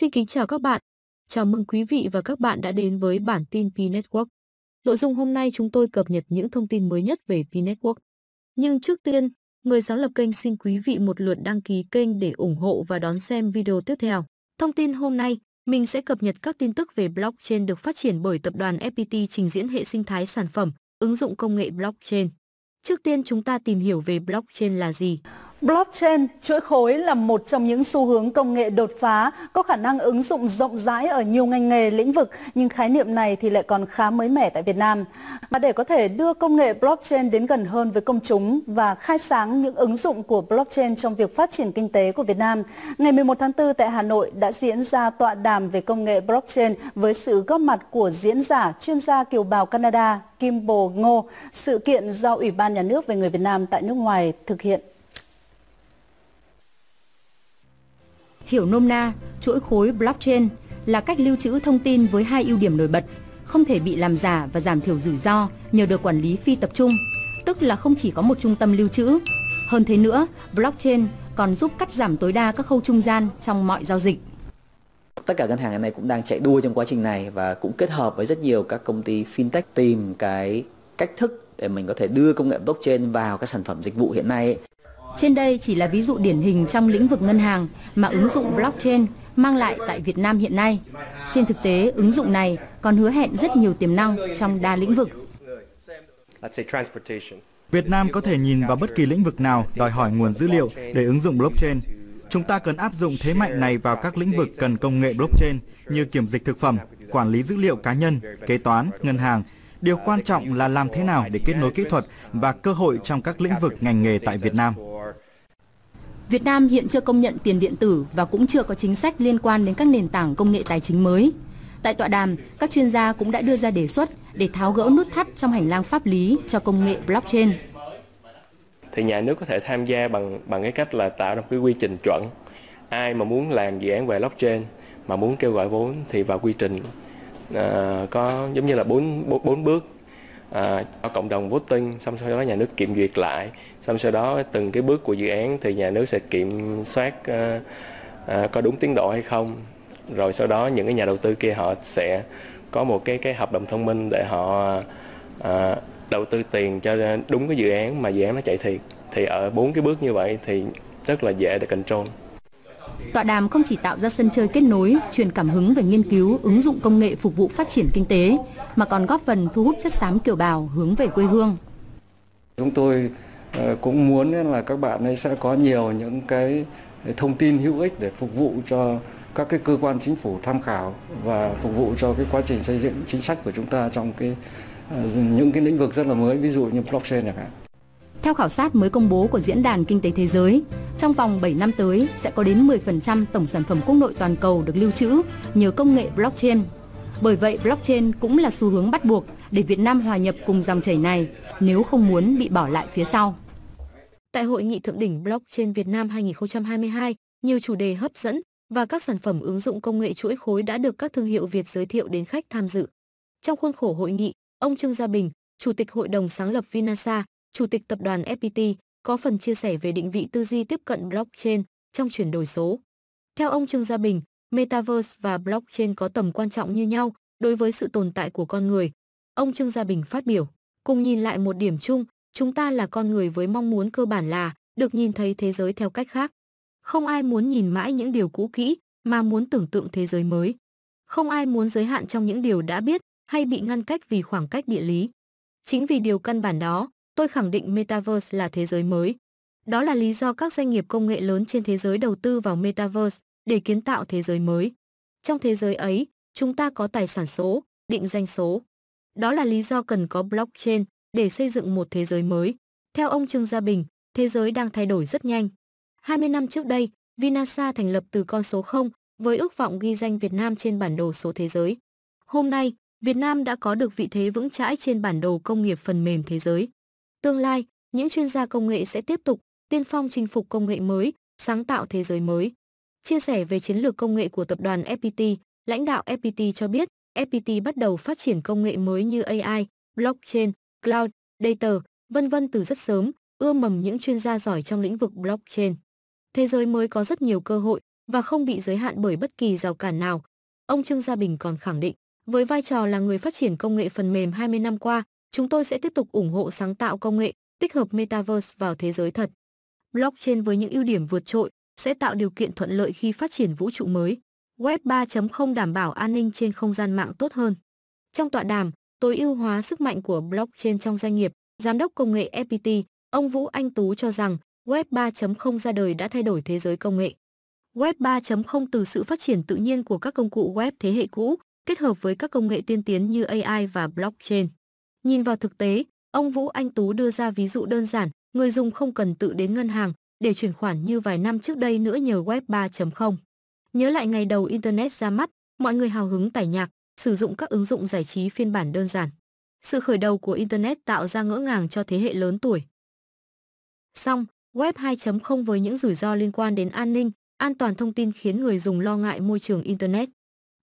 Xin kính chào các bạn. Chào mừng quý vị và các bạn đã đến với bản tin P Network. Nội dung hôm nay chúng tôi cập nhật những thông tin mới nhất về P Network. Nhưng trước tiên, người sáng lập kênh xin quý vị một lượt đăng ký kênh để ủng hộ và đón xem video tiếp theo. Thông tin hôm nay, mình sẽ cập nhật các tin tức về blockchain được phát triển bởi tập đoàn FPT trình diễn hệ sinh thái sản phẩm, ứng dụng công nghệ blockchain. Trước tiên chúng ta tìm hiểu về blockchain là gì. Blockchain, chuỗi khối là một trong những xu hướng công nghệ đột phá, có khả năng ứng dụng rộng rãi ở nhiều ngành nghề, lĩnh vực, nhưng khái niệm này thì lại còn khá mới mẻ tại Việt Nam. Và để có thể đưa công nghệ blockchain đến gần hơn với công chúng và khai sáng những ứng dụng của blockchain trong việc phát triển kinh tế của Việt Nam, ngày 11 tháng 4 tại Hà Nội đã diễn ra tọa đàm về công nghệ blockchain với sự góp mặt của diễn giả, chuyên gia kiều bào Canada Kim Bồ Ngô, sự kiện do Ủy ban Nhà nước về người Việt Nam tại nước ngoài thực hiện. Hiểu nôm na, chuỗi khối blockchain là cách lưu trữ thông tin với hai ưu điểm nổi bật, không thể bị làm giả và giảm thiểu rủi ro nhờ được quản lý phi tập trung, tức là không chỉ có một trung tâm lưu trữ. Hơn thế nữa, blockchain còn giúp cắt giảm tối đa các khâu trung gian trong mọi giao dịch. Tất cả ngân hàng hiện nay cũng đang chạy đua trong quá trình này và cũng kết hợp với rất nhiều các công ty fintech tìm cái cách thức để mình có thể đưa công nghệ blockchain vào các sản phẩm dịch vụ hiện nay. Trên đây chỉ là ví dụ điển hình trong lĩnh vực ngân hàng mà ứng dụng blockchain mang lại tại Việt Nam hiện nay. Trên thực tế, ứng dụng này còn hứa hẹn rất nhiều tiềm năng trong đa lĩnh vực. Việt Nam có thể nhìn vào bất kỳ lĩnh vực nào đòi hỏi nguồn dữ liệu để ứng dụng blockchain. Chúng ta cần áp dụng thế mạnh này vào các lĩnh vực cần công nghệ blockchain như kiểm dịch thực phẩm, quản lý dữ liệu cá nhân, kế toán, ngân hàng. Điều quan trọng là làm thế nào để kết nối kỹ thuật và cơ hội trong các lĩnh vực ngành nghề tại Việt Nam. Việt Nam hiện chưa công nhận tiền điện tử và cũng chưa có chính sách liên quan đến các nền tảng công nghệ tài chính mới. Tại tọa đàm, các chuyên gia cũng đã đưa ra đề xuất để tháo gỡ nút thắt trong hành lang pháp lý cho công nghệ blockchain. Thì nhà nước có thể tham gia bằng bằng cái cách là tạo ra một cái quy trình chuẩn. Ai mà muốn làm dự án về blockchain mà muốn kêu gọi vốn thì vào quy trình uh, có giống như là bốn bốn bước ở ờ, cộng đồng voting xong sau đó nhà nước kiểm duyệt lại xong sau đó từng cái bước của dự án thì nhà nước sẽ kiểm soát à, à, có đúng tiến độ hay không rồi sau đó những cái nhà đầu tư kia họ sẽ có một cái cái hợp đồng thông minh để họ à, đầu tư tiền cho đúng cái dự án mà dự án nó chạy thiệt thì ở bốn cái bước như vậy thì rất là dễ để control Tọa đàm không chỉ tạo ra sân chơi kết nối, truyền cảm hứng về nghiên cứu, ứng dụng công nghệ phục vụ phát triển kinh tế, mà còn góp phần thu hút chất xám kiều bào hướng về quê hương. Chúng tôi ờ, cũng muốn là các bạn ấy sẽ có nhiều những cái thông tin hữu ích để phục vụ cho các cái cơ quan chính phủ tham khảo và phục vụ cho cái quá trình xây dựng chính sách của chúng ta trong cái ờ, những cái lĩnh vực rất là mới ví dụ như blockchain chẳng hạn. Theo khảo sát mới công bố của Diễn đàn Kinh tế Thế giới, trong vòng 7 năm tới sẽ có đến 10% tổng sản phẩm quốc nội toàn cầu được lưu trữ nhờ công nghệ blockchain. Bởi vậy, blockchain cũng là xu hướng bắt buộc để Việt Nam hòa nhập cùng dòng chảy này nếu không muốn bị bỏ lại phía sau. Tại hội nghị thượng đỉnh blockchain Việt Nam 2022, nhiều chủ đề hấp dẫn và các sản phẩm ứng dụng công nghệ chuỗi khối đã được các thương hiệu Việt giới thiệu đến khách tham dự. Trong khuôn khổ hội nghị, ông Trương Gia Bình, Chủ tịch Hội đồng sáng lập Vinasa, chủ tịch tập đoàn FPT, có phần chia sẻ về định vị tư duy tiếp cận blockchain trong chuyển đổi số. Theo ông Trương Gia Bình, Metaverse và blockchain có tầm quan trọng như nhau đối với sự tồn tại của con người. Ông Trương Gia Bình phát biểu, cùng nhìn lại một điểm chung, chúng ta là con người với mong muốn cơ bản là được nhìn thấy thế giới theo cách khác. Không ai muốn nhìn mãi những điều cũ kỹ mà muốn tưởng tượng thế giới mới. Không ai muốn giới hạn trong những điều đã biết hay bị ngăn cách vì khoảng cách địa lý. Chính vì điều căn bản đó, tôi khẳng định Metaverse là thế giới mới. Đó là lý do các doanh nghiệp công nghệ lớn trên thế giới đầu tư vào Metaverse để kiến tạo thế giới mới. Trong thế giới ấy, chúng ta có tài sản số, định danh số. Đó là lý do cần có blockchain để xây dựng một thế giới mới. Theo ông Trương Gia Bình, thế giới đang thay đổi rất nhanh. 20 năm trước đây, Vinasa thành lập từ con số 0 với ước vọng ghi danh Việt Nam trên bản đồ số thế giới. Hôm nay, Việt Nam đã có được vị thế vững chãi trên bản đồ công nghiệp phần mềm thế giới. Tương lai, những chuyên gia công nghệ sẽ tiếp tục tiên phong chinh phục công nghệ mới, sáng tạo thế giới mới. Chia sẻ về chiến lược công nghệ của tập đoàn FPT, lãnh đạo FPT cho biết, FPT bắt đầu phát triển công nghệ mới như AI, blockchain, cloud, data, vân vân từ rất sớm, ưa mầm những chuyên gia giỏi trong lĩnh vực blockchain. Thế giới mới có rất nhiều cơ hội và không bị giới hạn bởi bất kỳ rào cản nào. Ông Trương Gia Bình còn khẳng định, với vai trò là người phát triển công nghệ phần mềm 20 năm qua, Chúng tôi sẽ tiếp tục ủng hộ sáng tạo công nghệ, tích hợp Metaverse vào thế giới thật. Blockchain với những ưu điểm vượt trội sẽ tạo điều kiện thuận lợi khi phát triển vũ trụ mới. Web 3.0 đảm bảo an ninh trên không gian mạng tốt hơn. Trong tọa đàm, tối ưu hóa sức mạnh của blockchain trong doanh nghiệp, Giám đốc công nghệ FPT, ông Vũ Anh Tú cho rằng Web 3.0 ra đời đã thay đổi thế giới công nghệ. Web 3.0 từ sự phát triển tự nhiên của các công cụ web thế hệ cũ, kết hợp với các công nghệ tiên tiến như AI và blockchain. Nhìn vào thực tế, ông Vũ Anh Tú đưa ra ví dụ đơn giản, người dùng không cần tự đến ngân hàng để chuyển khoản như vài năm trước đây nữa nhờ web 3.0. Nhớ lại ngày đầu internet ra mắt, mọi người hào hứng tải nhạc, sử dụng các ứng dụng giải trí phiên bản đơn giản. Sự khởi đầu của internet tạo ra ngỡ ngàng cho thế hệ lớn tuổi. Song, web 2.0 với những rủi ro liên quan đến an ninh, an toàn thông tin khiến người dùng lo ngại môi trường internet.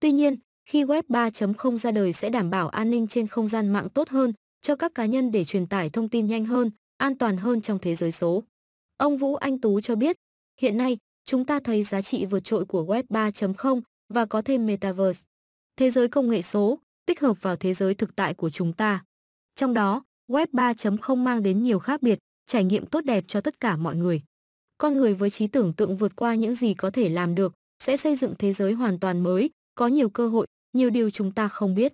Tuy nhiên, khi Web 3.0 ra đời sẽ đảm bảo an ninh trên không gian mạng tốt hơn cho các cá nhân để truyền tải thông tin nhanh hơn, an toàn hơn trong thế giới số. Ông Vũ Anh Tú cho biết, hiện nay chúng ta thấy giá trị vượt trội của Web 3.0 và có thêm Metaverse. Thế giới công nghệ số tích hợp vào thế giới thực tại của chúng ta. Trong đó, Web 3.0 mang đến nhiều khác biệt, trải nghiệm tốt đẹp cho tất cả mọi người. Con người với trí tưởng tượng vượt qua những gì có thể làm được sẽ xây dựng thế giới hoàn toàn mới có nhiều cơ hội, nhiều điều chúng ta không biết.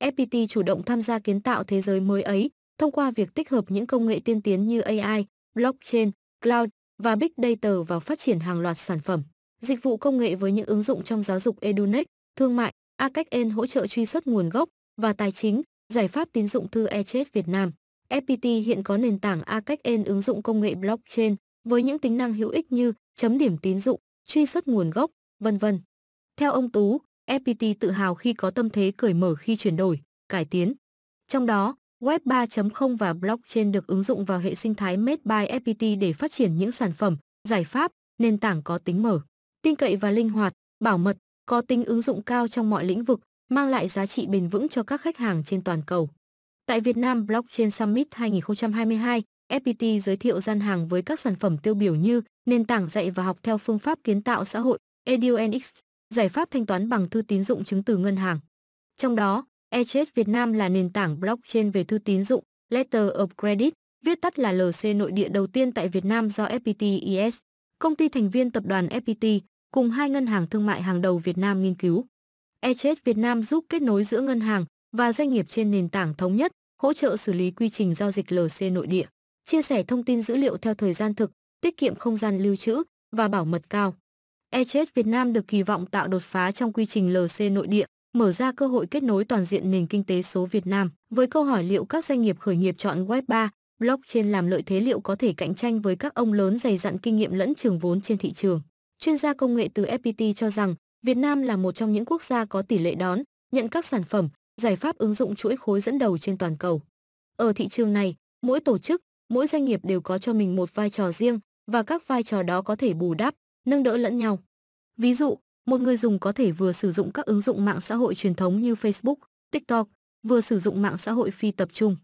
FPT chủ động tham gia kiến tạo thế giới mới ấy thông qua việc tích hợp những công nghệ tiên tiến như AI, blockchain, cloud và big data vào phát triển hàng loạt sản phẩm, dịch vụ công nghệ với những ứng dụng trong giáo dục edunet, thương mại, ACEN hỗ trợ truy xuất nguồn gốc và tài chính, giải pháp tín dụng thư ECHET Việt Nam. FPT hiện có nền tảng ACEN ứng dụng công nghệ blockchain với những tính năng hữu ích như chấm điểm tín dụng, truy xuất nguồn gốc, vân vân. Theo ông Tú, FPT tự hào khi có tâm thế cởi mở khi chuyển đổi, cải tiến. Trong đó, Web 3.0 và blockchain được ứng dụng vào hệ sinh thái Made by FPT để phát triển những sản phẩm, giải pháp, nền tảng có tính mở, tin cậy và linh hoạt, bảo mật, có tính ứng dụng cao trong mọi lĩnh vực, mang lại giá trị bền vững cho các khách hàng trên toàn cầu. Tại Việt Nam Blockchain Summit 2022, FPT giới thiệu gian hàng với các sản phẩm tiêu biểu như nền tảng dạy và học theo phương pháp kiến tạo xã hội EduNX, giải pháp thanh toán bằng thư tín dụng chứng từ ngân hàng. Trong đó, ECHS Việt Nam là nền tảng blockchain về thư tín dụng, Letter of Credit, viết tắt là LC nội địa đầu tiên tại Việt Nam do FPT ES, công ty thành viên tập đoàn FPT, cùng hai ngân hàng thương mại hàng đầu Việt Nam nghiên cứu. ECHS Việt Nam giúp kết nối giữa ngân hàng và doanh nghiệp trên nền tảng thống nhất, hỗ trợ xử lý quy trình giao dịch LC nội địa, chia sẻ thông tin dữ liệu theo thời gian thực, tiết kiệm không gian lưu trữ và bảo mật cao. ECHET Việt Nam được kỳ vọng tạo đột phá trong quy trình LC nội địa, mở ra cơ hội kết nối toàn diện nền kinh tế số Việt Nam. Với câu hỏi liệu các doanh nghiệp khởi nghiệp chọn Web 3, blockchain làm lợi thế liệu có thể cạnh tranh với các ông lớn dày dặn kinh nghiệm lẫn trường vốn trên thị trường. Chuyên gia công nghệ từ FPT cho rằng, Việt Nam là một trong những quốc gia có tỷ lệ đón, nhận các sản phẩm, giải pháp ứng dụng chuỗi khối dẫn đầu trên toàn cầu. Ở thị trường này, mỗi tổ chức, mỗi doanh nghiệp đều có cho mình một vai trò riêng và các vai trò đó có thể bù đắp, nâng đỡ lẫn nhau. Ví dụ, một người dùng có thể vừa sử dụng các ứng dụng mạng xã hội truyền thống như Facebook, TikTok, vừa sử dụng mạng xã hội phi tập trung.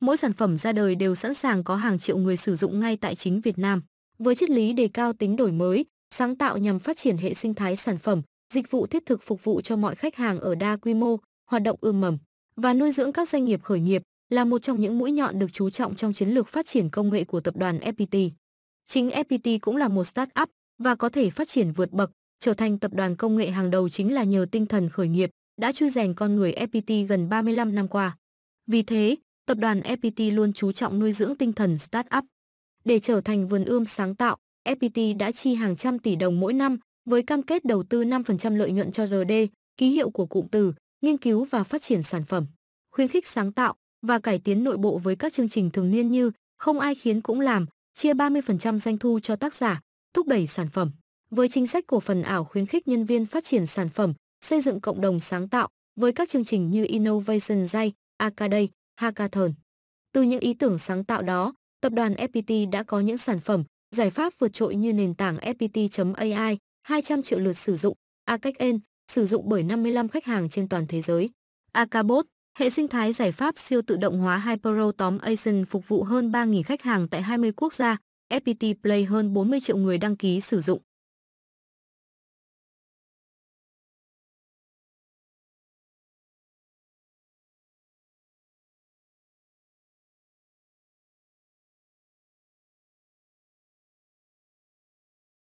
Mỗi sản phẩm ra đời đều sẵn sàng có hàng triệu người sử dụng ngay tại chính Việt Nam. Với triết lý đề cao tính đổi mới, sáng tạo nhằm phát triển hệ sinh thái sản phẩm, dịch vụ thiết thực phục vụ cho mọi khách hàng ở đa quy mô, hoạt động ươm mầm và nuôi dưỡng các doanh nghiệp khởi nghiệp là một trong những mũi nhọn được chú trọng trong chiến lược phát triển công nghệ của tập đoàn FPT. Chính FPT cũng là một start-up và có thể phát triển vượt bậc, trở thành tập đoàn công nghệ hàng đầu chính là nhờ tinh thần khởi nghiệp đã chui rèn con người FPT gần 35 năm qua. Vì thế, tập đoàn FPT luôn chú trọng nuôi dưỡng tinh thần startup. Để trở thành vườn ươm sáng tạo, FPT đã chi hàng trăm tỷ đồng mỗi năm với cam kết đầu tư 5% lợi nhuận cho RD, ký hiệu của cụm từ, nghiên cứu và phát triển sản phẩm, khuyến khích sáng tạo và cải tiến nội bộ với các chương trình thường niên như Không ai khiến cũng làm, chia 30% doanh thu cho tác giả, thúc đẩy sản phẩm. Với chính sách cổ phần ảo khuyến khích nhân viên phát triển sản phẩm, xây dựng cộng đồng sáng tạo với các chương trình như Innovation Day, Acaday, Hackathon. Từ những ý tưởng sáng tạo đó, tập đoàn FPT đã có những sản phẩm, giải pháp vượt trội như nền tảng FPT.ai, 200 triệu lượt sử dụng, ACACN, sử dụng bởi 55 khách hàng trên toàn thế giới. Acabot, hệ sinh thái giải pháp siêu tự động hóa Hyperautomation phục vụ hơn 3.000 khách hàng tại 20 quốc gia, FPT Play hơn 40 triệu người đăng ký sử dụng.